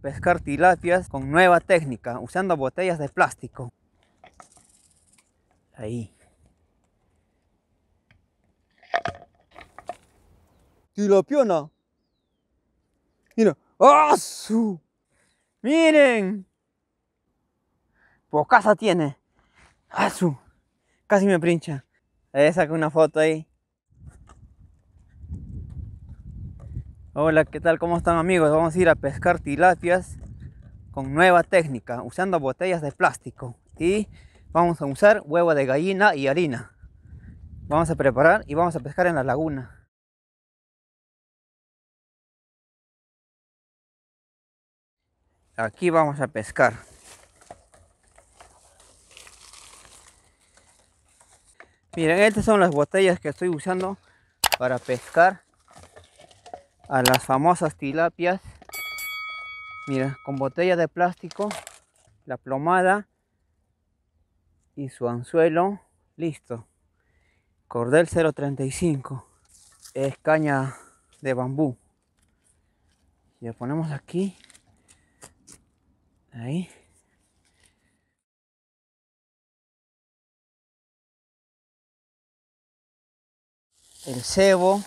pescar tilapias con nueva técnica, usando botellas de plástico. Ahí. Tilapiona. Mira. ¡Ah! ¡Miren! ¡Miren! casa tiene. ¡Asu! ¡Ah, Casi me pincha. Ahí saco una foto ahí. Hola, ¿qué tal? ¿Cómo están amigos? Vamos a ir a pescar tilapias con nueva técnica, usando botellas de plástico. Y vamos a usar huevo de gallina y harina. Vamos a preparar y vamos a pescar en la laguna. Aquí vamos a pescar. Miren, estas son las botellas que estoy usando para pescar a las famosas tilapias. Mira, con botella de plástico, la plomada y su anzuelo. Listo. Cordel 035. Es caña de bambú. Le ponemos aquí. Ahí. El cebo.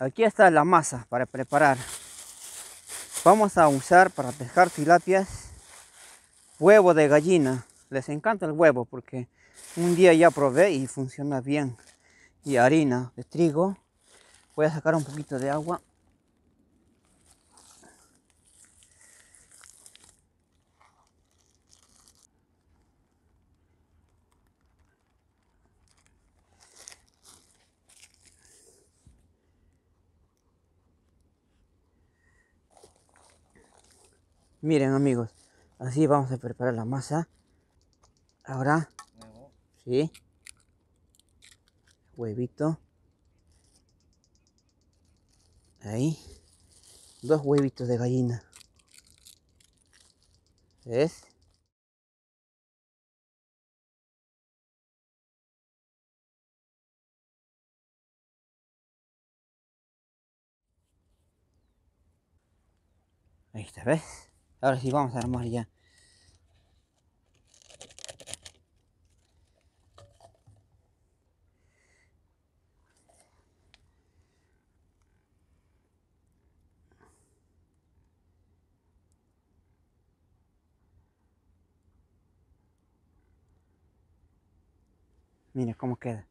Aquí está la masa para preparar. Vamos a usar para pescar tilapias huevo de gallina. Les encanta el huevo porque un día ya probé y funciona bien. Y harina de trigo. Voy a sacar un poquito de agua. Miren amigos, así vamos a preparar la masa. Ahora, sí, huevito. Ahí, dos huevitos de gallina. ¿Ves? Ahí está, ¿ves? Ahora sí, vamos a armar ya. Mira cómo queda.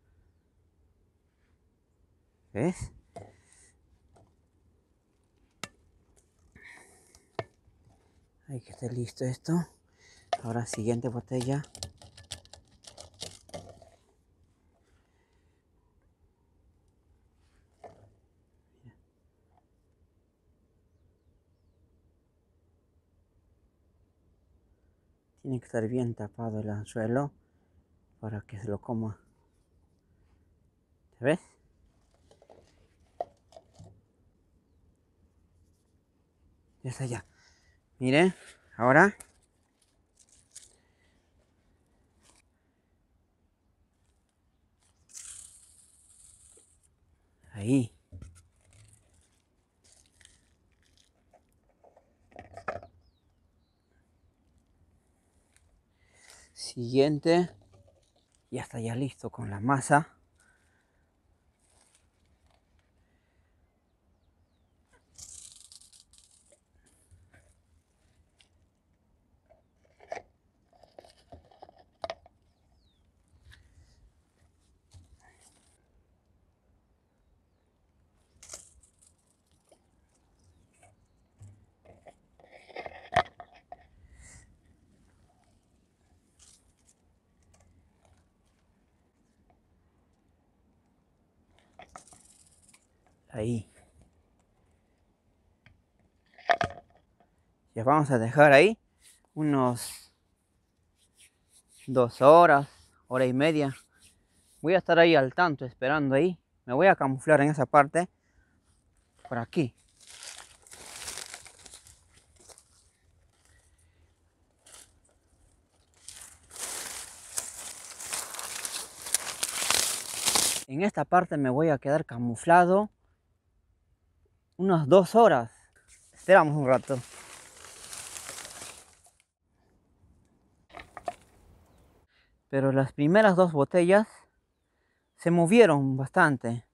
¿Ves? Hay que estar listo esto. Ahora siguiente botella. Tiene que estar bien tapado el anzuelo para que se lo coma. ¿Te ves? Ya está ya. Mire, ahora. Ahí. Siguiente. Ya está ya listo con la masa. ahí. Ya vamos a dejar ahí unos dos horas, hora y media. Voy a estar ahí al tanto esperando ahí. Me voy a camuflar en esa parte. Por aquí. En esta parte me voy a quedar camuflado unas dos horas. Esperamos un rato. Pero las primeras dos botellas se movieron bastante.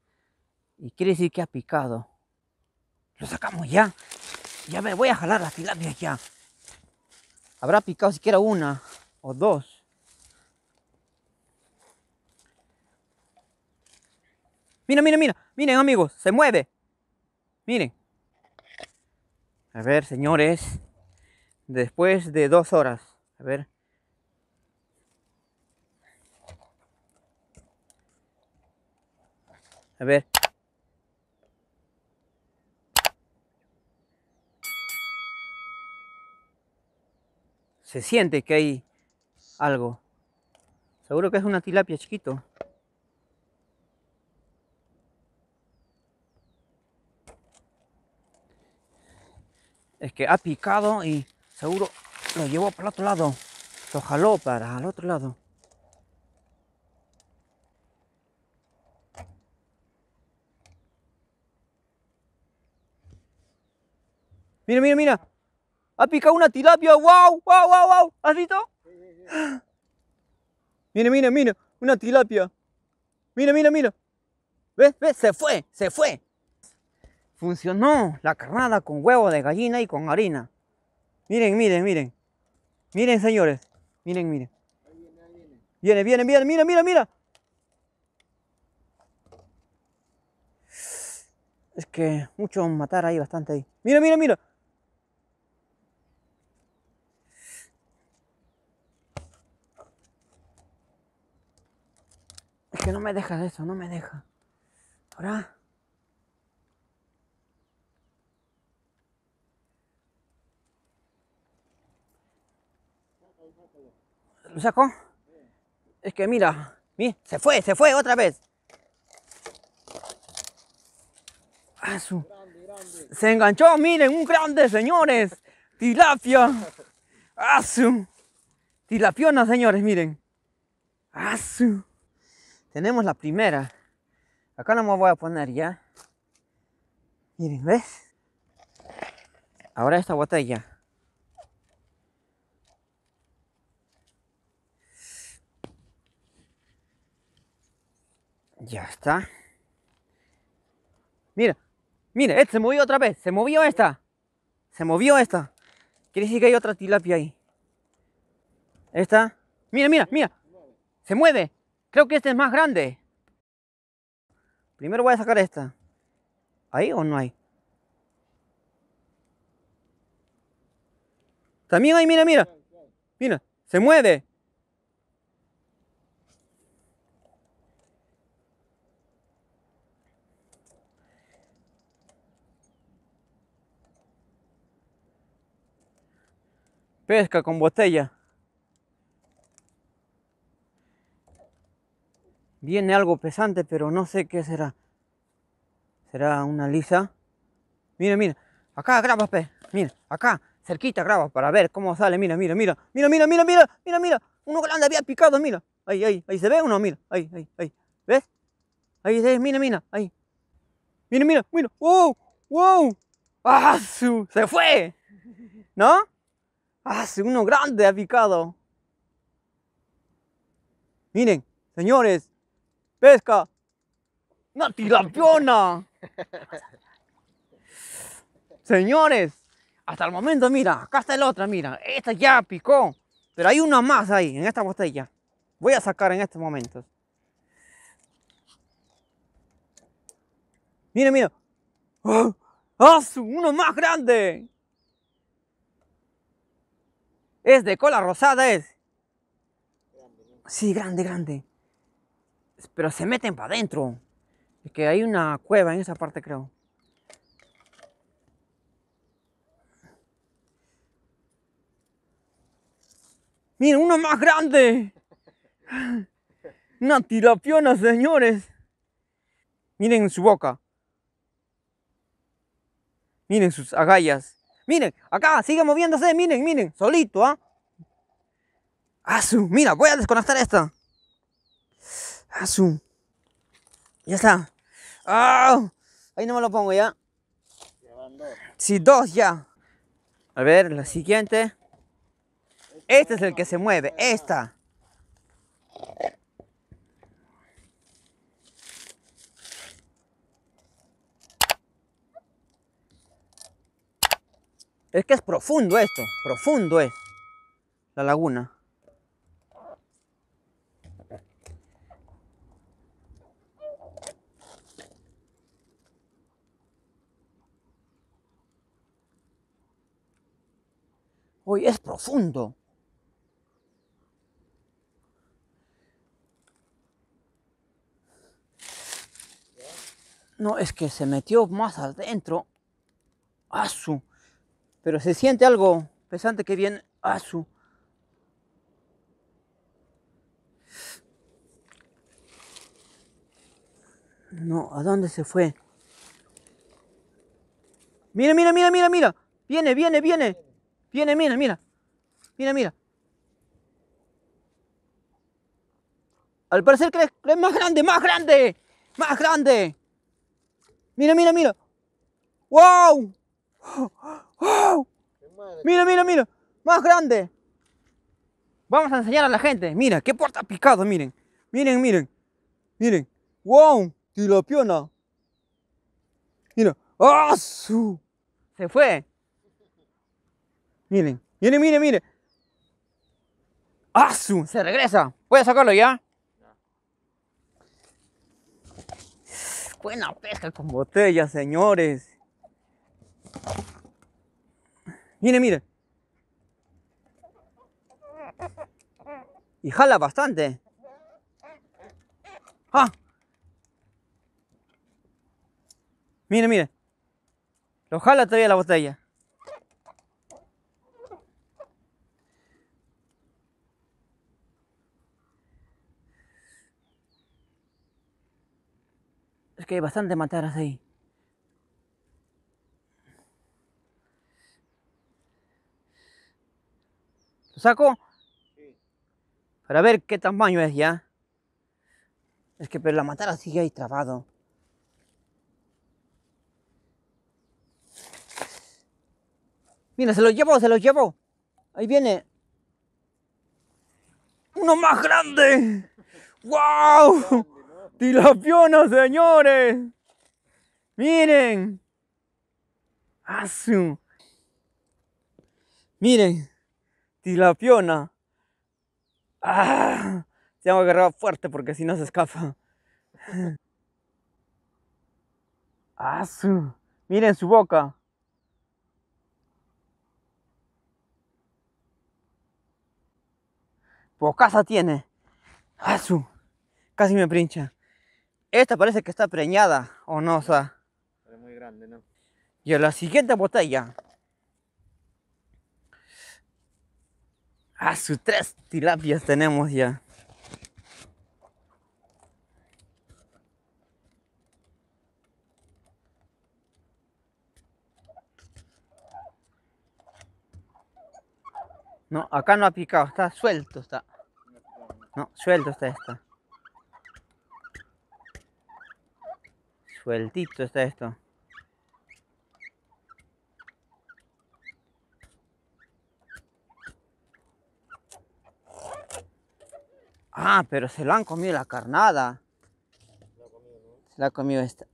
Y quiere decir que ha picado. Lo sacamos ya. Ya me voy a jalar las de ya. Habrá picado siquiera una o dos. Mira, mira, mira. Miren amigos, se mueve. Miren. A ver, señores. Después de dos horas. A ver. A ver. Se siente que hay algo. Seguro que es una tilapia chiquito. es que ha picado y seguro lo llevó para el otro lado. Lo jaló para el otro lado. Mira, mira, mira. Ha picado una tilapia. ¡Wow! ¡Wow, wow, wow! ¿Has visto? Mira, mira, mira. Una tilapia. Mira, mira, mira. ¿Ves? ¿Ves? Se fue, se fue. Funcionó la carnada con huevo de gallina y con harina. Miren, miren, miren. Miren, señores. Miren, miren. Viene, viene, viene. Mira, mira, mira. Es que mucho matar ahí, bastante ahí. Mira, mira, mira. Es que no me deja de eso, no me deja. Ahora... ¿Lo sacó? Es que mira, se fue, se fue otra vez. Ah, se enganchó, miren, un grande, señores. Tilapia. Asu. Ah, Tilapiona, señores, miren. Ah, Tenemos la primera. Acá no me voy a poner ya. Miren, ¿ves? Ahora esta botella. Ya está. Mira, mira, este se movió otra vez. Se movió esta. Se movió esta. Quiere decir que hay otra tilapia ahí. Esta. Mira, mira, mira. Se mueve. Creo que este es más grande. Primero voy a sacar esta. ¿Ahí o no hay? También hay, mira, mira. Mira, se mueve. pesca con botella. Viene algo pesante, pero no sé qué será. ¿Será una lisa? Mira, mira. Acá graba, pe. Mira, acá, cerquita graba para ver cómo sale. Mira, mira, mira. Mira, mira, mira, mira, mira, mira. Uno grande había picado, mira. Ahí, ahí, ahí se ve uno, mira. Ahí, ahí, ahí. ¿Ves? Ahí, ahí, mira, mira, ahí. Mira, mira, mira. ¡Wow! ¡Wow! ¡Ah! ¡Se fue! ¿No? Ah, uno grande ha picado. Miren, señores, pesca. Una tilapiona. señores, hasta el momento, mira, acá está la otra, mira. Esta ya picó. Pero hay una más ahí, en esta botella. Voy a sacar en este momento. Miren, mira. ¡Ah! ¡Ah ¡Uno más grande! Es de cola rosada, es. Sí, grande, grande. Pero se meten para adentro. Es que hay una cueva en esa parte, creo. Miren, uno más grande. Una tirapiona, señores. Miren su boca. Miren sus agallas. Miren, acá sigue moviéndose, miren, miren, solito, ¿ah? Asu, ah, mira, voy a desconectar esta. Azul, ah, Ya está. Ah, ahí no me lo pongo ya. Sí, dos ya. A ver, la siguiente. Este es el que se mueve, esta. Es que es profundo esto, profundo es la laguna. Uy, es profundo. No, es que se metió más adentro. a su... Pero se siente algo pesante que viene a ah, su. No, ¿a dónde se fue? Mira, mira, mira, mira, mira. Viene, viene, viene. Viene, mira, mira. Mira, mira. Al parecer que es más grande, más grande. Más grande. Mira, mira, mira. ¡Wow! ¡Oh! Mira, mira, mira. Más grande. Vamos a enseñar a la gente. Mira, qué porta picado, miren. Miren, miren. Miren. ¡Wow! Tilapiona. Mira. asu. ¡Ah, Se fue. Miren, miren, miren, miren. ¡Asu! ¡Ah, Se regresa. Voy a sacarlo ya. Buena pesca con botella, señores. Mire, mire. Y jala bastante. ¡Ah! Mire, mire. Lo jala todavía la botella. Es que hay bastante mataras ahí. saco? Para ver qué tamaño es ya. Es que pero la matara sigue ahí trabado. Mira, se lo llevo, se lo llevo Ahí viene. ¡Uno más grande! ¡Wow! ¡Tilapiona, señores! ¡Miren! ¡Asu! Miren, tilapiona. ¡Ah! Tengo que fuerte porque si no se escapa. ¡Ah, su! Miren su boca. casa tiene. ¡Ah, su! Casi me pincha Esta parece que está preñada, o no, o sea. muy grande, ¿no? Y a la siguiente botella. A ah, sus tres tilapias tenemos ya. No, acá no ha picado, está suelto, está. No, suelto está esto. Sueltito está esto. Ah, pero se lo han comido la carnada. Se la ha comido esta.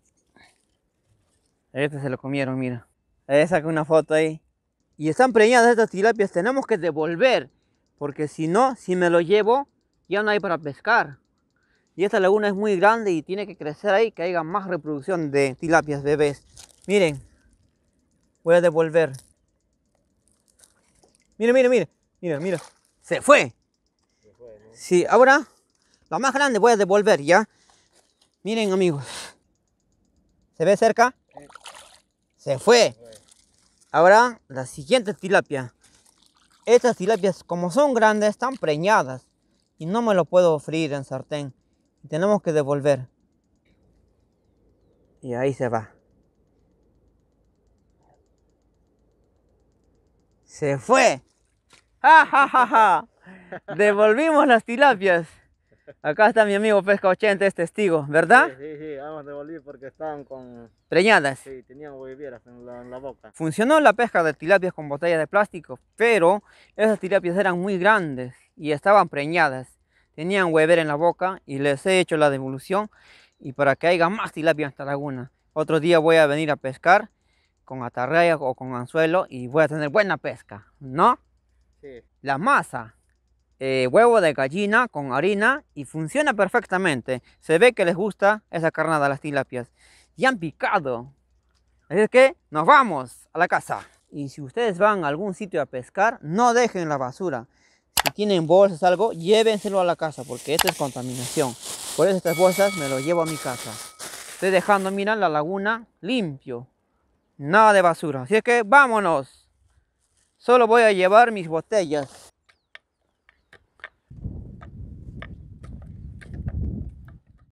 Esta se lo comieron, mira. Ahí saca una foto ahí. Y están preñadas estas tilapias. Tenemos que devolver. Porque si no, si me lo llevo, ya no hay para pescar. Y esta laguna es muy grande y tiene que crecer ahí, que haya más reproducción de tilapias bebés. Miren, voy a devolver. Mira, mira, mira, mira, mira. Se fue. Sí, ahora lo más grande voy a devolver ya. Miren amigos. ¿Se ve cerca? Se fue. Ahora la siguiente tilapia. Estas tilapias como son grandes están preñadas. Y no me lo puedo freír en sartén. Tenemos que devolver. Y ahí se va. Se fue. ¡Ja, ja, ja, ja! Devolvimos las tilapias. Acá está mi amigo Pesca 80, es testigo, ¿verdad? Sí, sí, vamos a devolver porque estaban con... ¿Preñadas? Sí, tenían huevieras en la, boca. Funcionó la pesca de tilapias con botellas de plástico, pero esas tilapias eran muy grandes y estaban preñadas. Tenían huever en la boca y les he hecho la devolución y para que haya más tilapias en esta laguna. Otro día voy a venir a pescar con atarraya o con anzuelo y voy a tener buena pesca, ¿no? Sí. La masa eh, huevo de gallina con harina y funciona perfectamente. Se ve que les gusta esa carnada a las tilapias. ya han picado. Así es que nos vamos a la casa. Y si ustedes van a algún sitio a pescar, no dejen la basura. Si tienen bolsas, algo, llévenselo a la casa porque esto es contaminación. Por eso estas bolsas me lo llevo a mi casa. Estoy dejando, mira, la laguna limpio. Nada de basura. Así es que vámonos. Solo voy a llevar mis botellas.